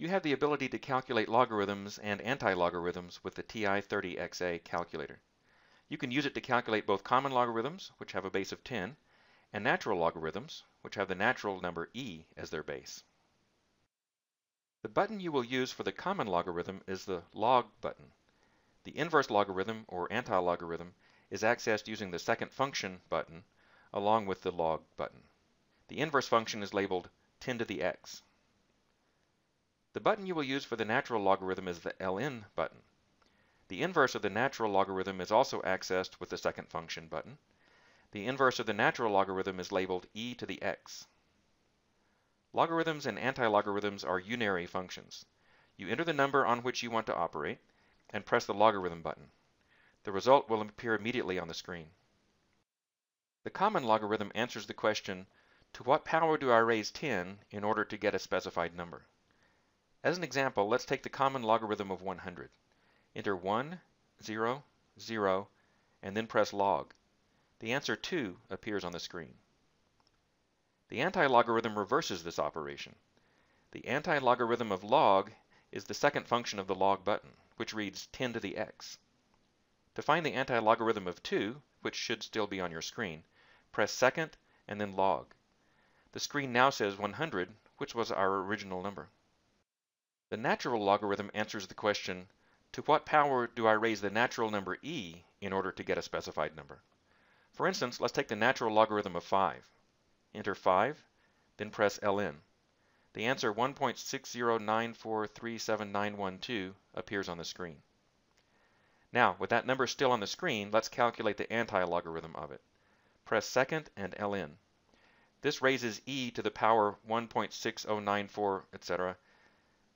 You have the ability to calculate logarithms and anti-logarithms with the TI-30XA calculator. You can use it to calculate both common logarithms, which have a base of 10, and natural logarithms, which have the natural number e as their base. The button you will use for the common logarithm is the log button. The inverse logarithm, or anti-logarithm, is accessed using the second function button along with the log button. The inverse function is labeled 10 to the x. The button you will use for the natural logarithm is the ln button. The inverse of the natural logarithm is also accessed with the second function button. The inverse of the natural logarithm is labeled e to the x. Logarithms and antilogarithms are unary functions. You enter the number on which you want to operate and press the logarithm button. The result will appear immediately on the screen. The common logarithm answers the question, to what power do I raise 10 in order to get a specified number? As an example, let's take the common logarithm of 100. Enter 1, 0, 0, and then press log. The answer 2 appears on the screen. The anti-logarithm reverses this operation. The anti-logarithm of log is the second function of the log button, which reads 10 to the x. To find the anti-logarithm of 2, which should still be on your screen, press second and then log. The screen now says 100, which was our original number. The natural logarithm answers the question, to what power do I raise the natural number e in order to get a specified number? For instance, let's take the natural logarithm of 5. Enter 5, then press ln. The answer 1.609437912 appears on the screen. Now, with that number still on the screen, let's calculate the anti-logarithm of it. Press second and ln. This raises e to the power 1.6094, etc.,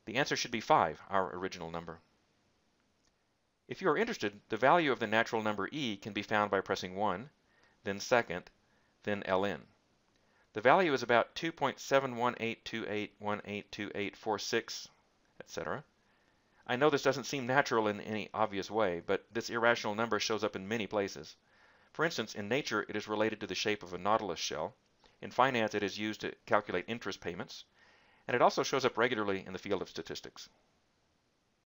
the answer should be 5, our original number. If you are interested, the value of the natural number e can be found by pressing 1, then second, then ln. The value is about 2.71828182846, etc. I know this doesn't seem natural in any obvious way, but this irrational number shows up in many places. For instance, in nature it is related to the shape of a nautilus shell. In finance it is used to calculate interest payments and it also shows up regularly in the field of statistics.